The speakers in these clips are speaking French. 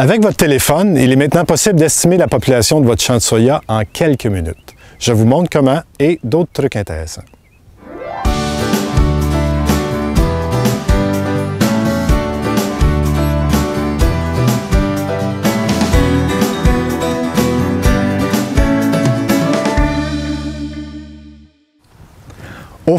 Avec votre téléphone, il est maintenant possible d'estimer la population de votre champ de soya en quelques minutes. Je vous montre comment et d'autres trucs intéressants.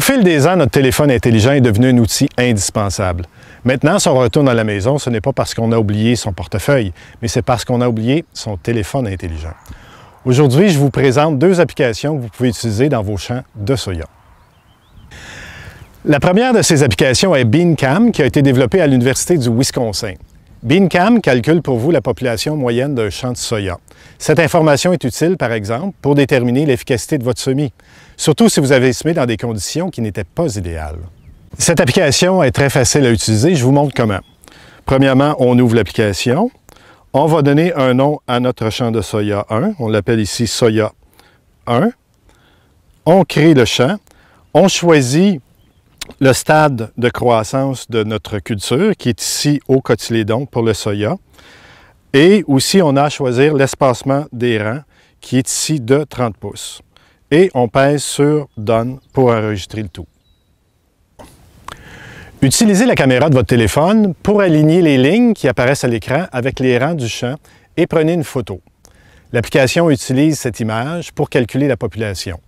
Au fil des ans, notre téléphone intelligent est devenu un outil indispensable. Maintenant, si on retourne à la maison, ce n'est pas parce qu'on a oublié son portefeuille, mais c'est parce qu'on a oublié son téléphone intelligent. Aujourd'hui, je vous présente deux applications que vous pouvez utiliser dans vos champs de soya. La première de ces applications est BeanCam, qui a été développée à l'Université du Wisconsin. Beancam calcule pour vous la population moyenne d'un champ de soya. Cette information est utile, par exemple, pour déterminer l'efficacité de votre semis, surtout si vous avez semé dans des conditions qui n'étaient pas idéales. Cette application est très facile à utiliser, je vous montre comment. Premièrement, on ouvre l'application. On va donner un nom à notre champ de soya 1. On l'appelle ici soya 1. On crée le champ. On choisit le stade de croissance de notre culture, qui est ici au cotylédon pour le soya. Et aussi, on a à choisir l'espacement des rangs, qui est ici de 30 pouces. Et on pèse sur Done pour enregistrer le tout. Utilisez la caméra de votre téléphone pour aligner les lignes qui apparaissent à l'écran avec les rangs du champ et prenez une photo. L'application utilise cette image pour calculer la population.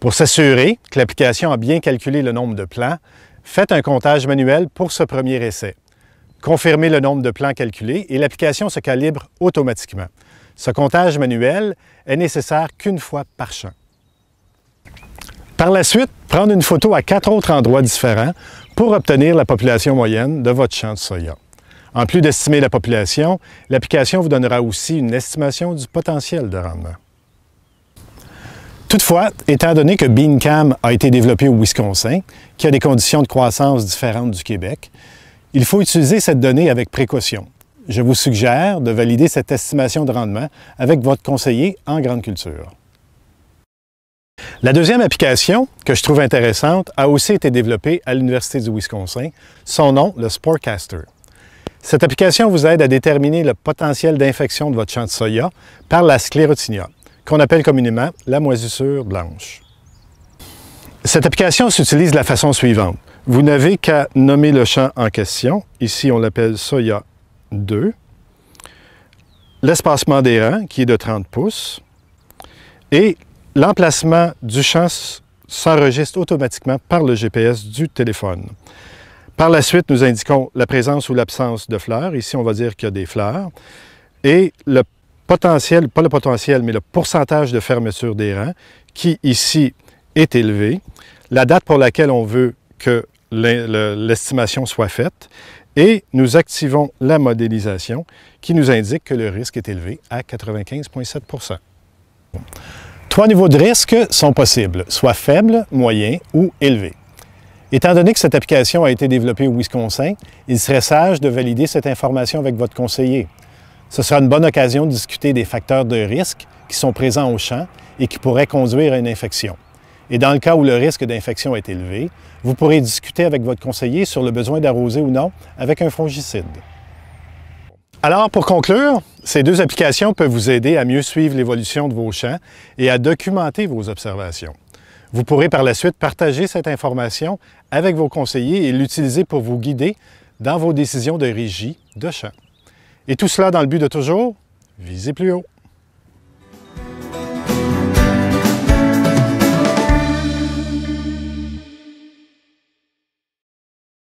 Pour s'assurer que l'application a bien calculé le nombre de plans, faites un comptage manuel pour ce premier essai. Confirmez le nombre de plans calculés et l'application se calibre automatiquement. Ce comptage manuel est nécessaire qu'une fois par champ. Par la suite, prenez une photo à quatre autres endroits différents pour obtenir la population moyenne de votre champ de soya. En plus d'estimer la population, l'application vous donnera aussi une estimation du potentiel de rendement. Toutefois, étant donné que Beancam a été développé au Wisconsin, qui a des conditions de croissance différentes du Québec, il faut utiliser cette donnée avec précaution. Je vous suggère de valider cette estimation de rendement avec votre conseiller en grande culture. La deuxième application que je trouve intéressante a aussi été développée à l'Université du Wisconsin, son nom le Sporecaster. Cette application vous aide à déterminer le potentiel d'infection de votre champ de soya par la sclérotinia qu'on appelle communément la moisissure blanche. Cette application s'utilise de la façon suivante. Vous n'avez qu'à nommer le champ en question. Ici, on l'appelle Soya 2. L'espacement des rangs, qui est de 30 pouces. Et l'emplacement du champ s'enregistre automatiquement par le GPS du téléphone. Par la suite, nous indiquons la présence ou l'absence de fleurs. Ici, on va dire qu'il y a des fleurs. Et le potentiel, pas le potentiel, mais le pourcentage de fermeture des rangs, qui ici est élevé, la date pour laquelle on veut que l'estimation soit faite, et nous activons la modélisation qui nous indique que le risque est élevé à 95,7 Trois niveaux de risque sont possibles, soit faible, moyen ou élevé. Étant donné que cette application a été développée au Wisconsin, il serait sage de valider cette information avec votre conseiller. Ce sera une bonne occasion de discuter des facteurs de risque qui sont présents au champ et qui pourraient conduire à une infection. Et dans le cas où le risque d'infection est élevé, vous pourrez discuter avec votre conseiller sur le besoin d'arroser ou non avec un fongicide. Alors, pour conclure, ces deux applications peuvent vous aider à mieux suivre l'évolution de vos champs et à documenter vos observations. Vous pourrez par la suite partager cette information avec vos conseillers et l'utiliser pour vous guider dans vos décisions de régie de champ. Et tout cela dans le but de toujours viser plus haut.